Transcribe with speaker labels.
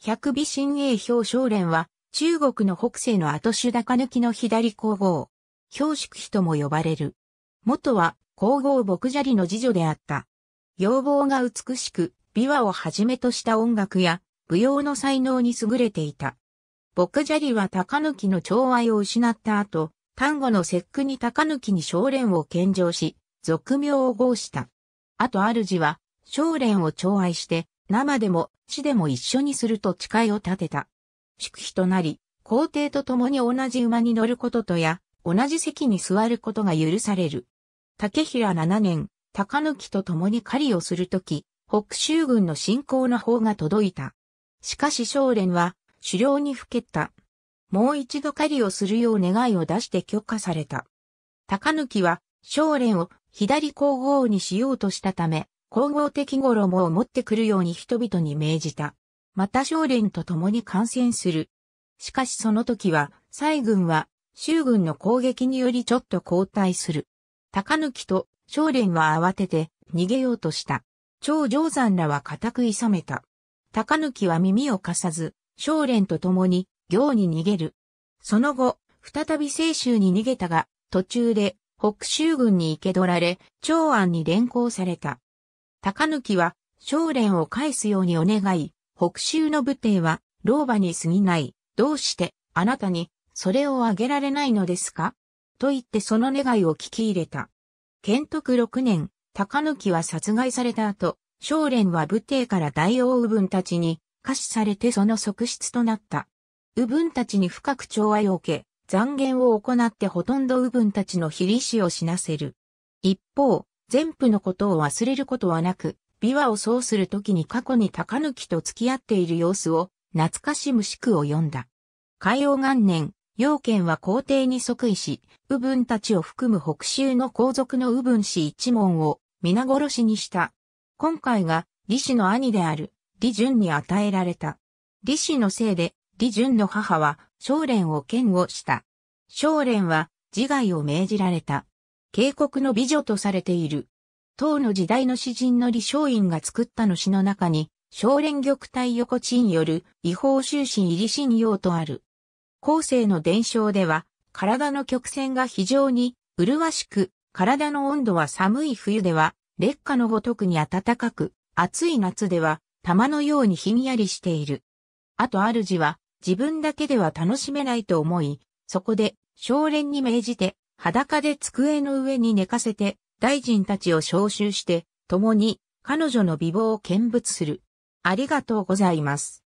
Speaker 1: 百尾新英表彰連は、中国の北西の後手高抜きの左皇后。氷宿妃とも呼ばれる。元は皇后牧砂利の次女であった。要望が美しく、琵琶をはじめとした音楽や舞踊の才能に優れていた。牧砂利は高抜きの寵愛を失った後、丹後の節句に高抜きに少連を献上し、俗名を号した。あと主は、少連を寵愛して、生でも地でも一緒にすると誓いを立てた。宿妃となり、皇帝と共に同じ馬に乗ることとや、同じ席に座ることが許される。竹平7年、高貫と共に狩りをするとき、北州軍の侵攻の方が届いた。しかし少年は、狩猟にふけった。もう一度狩りをするよう願いを出して許可された。高貫は、少年を左皇后にしようとしたため、皇后的衣を持ってくるように人々に命じた。また少年と共に感染する。しかしその時は、西軍は、州軍の攻撃によりちょっと後退する。高きと少年は慌てて逃げようとした。長上山らは固くいさめた。高きは耳を貸さず、少年と共に行に逃げる。その後、再び西州に逃げたが、途中で北州軍に生け取られ、長安に連行された。高貫は、将連を返すようにお願い、北州の武帝は、老婆に過ぎない。どうして、あなたに、それをあげられないのですかと言ってその願いを聞き入れた。建徳6年、高貫は殺害された後、将連は武帝から大王右分たちに、下視されてその側室となった。右分たちに深く調和を受け、残言を行ってほとんど右分たちの非利子を死なせる。一方、全部のことを忘れることはなく、琵琶をそうするときに過去に高抜きと付き合っている様子を懐かしむしくを読んだ。海王元年、陽賢は皇帝に即位し、右文たちを含む北州の皇族の右文氏一門を皆殺しにした。今回が李氏の兄である李淳に与えられた。李氏のせいで李淳の母は少蓮を嫌悪した。少蓮は自害を命じられた。渓谷の美女とされている。唐の時代の詩人の李松院が作ったの詩の中に、少年玉体横地による違法終身入り信用とある。後世の伝承では、体の曲線が非常に麗しく、体の温度は寒い冬では、劣化のごとくに暖かく、暑い夏では、玉のようにひんやりしている。あと主は、自分だけでは楽しめないと思い、そこで、少年に命じて、裸で机の上に寝かせて、大臣たちを召集して、共に彼女の美貌を見物する。ありがとうございます。